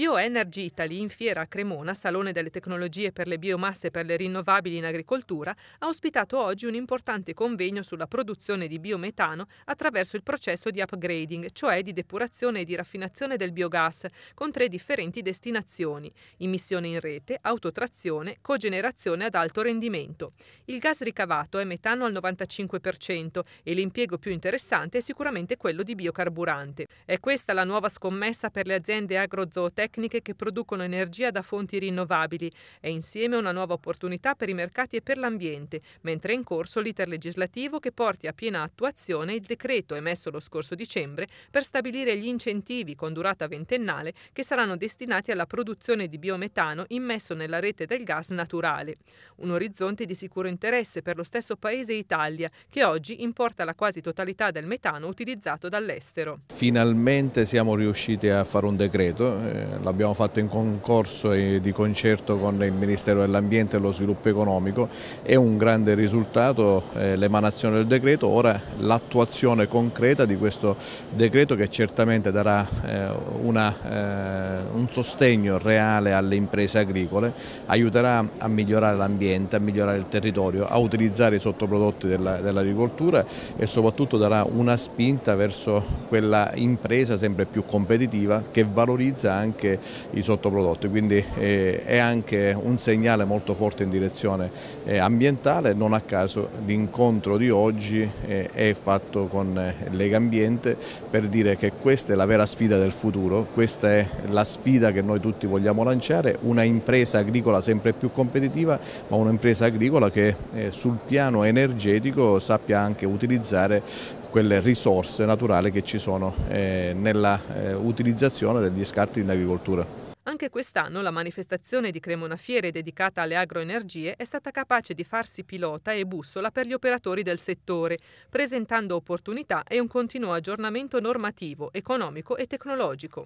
BioEnergy Italy in fiera a Cremona, Salone delle tecnologie per le biomasse e per le rinnovabili in agricoltura, ha ospitato oggi un importante convegno sulla produzione di biometano attraverso il processo di upgrading, cioè di depurazione e di raffinazione del biogas, con tre differenti destinazioni, immissione in rete, autotrazione, cogenerazione ad alto rendimento. Il gas ricavato è metano al 95% e l'impiego più interessante è sicuramente quello di biocarburante. È questa la nuova scommessa per le aziende agrozootecniche tecniche che producono energia da fonti rinnovabili e insieme una nuova opportunità per i mercati e per l'ambiente, mentre è in corso l'iter legislativo che porti a piena attuazione il decreto emesso lo scorso dicembre per stabilire gli incentivi con durata ventennale che saranno destinati alla produzione di biometano immesso nella rete del gas naturale. Un orizzonte di sicuro interesse per lo stesso paese Italia, che oggi importa la quasi totalità del metano utilizzato dall'estero. Finalmente siamo riusciti a fare un decreto, eh, l'abbiamo fatto in concorso e di concerto con il Ministero dell'Ambiente e lo Sviluppo Economico, è un grande risultato eh, l'emanazione del decreto, ora l'attuazione concreta di questo decreto che certamente darà eh, una, eh, un sostegno reale alle imprese agricole, aiuterà a migliorare l'ambiente, a migliorare il territorio, a utilizzare i sottoprodotti dell'agricoltura e soprattutto darà una spinta verso quella impresa sempre più competitiva che valorizza anche anche i sottoprodotti, quindi eh, è anche un segnale molto forte in direzione eh, ambientale, non a caso l'incontro di oggi eh, è fatto con Lega Ambiente per dire che questa è la vera sfida del futuro, questa è la sfida che noi tutti vogliamo lanciare, una impresa agricola sempre più competitiva, ma un'impresa agricola che sul piano energetico sappia anche utilizzare quelle risorse naturali che ci sono eh, nella eh, utilizzazione degli scarti in agricoltura. Anche quest'anno la manifestazione di Cremona Fiere dedicata alle agroenergie è stata capace di farsi pilota e bussola per gli operatori del settore, presentando opportunità e un continuo aggiornamento normativo, economico e tecnologico.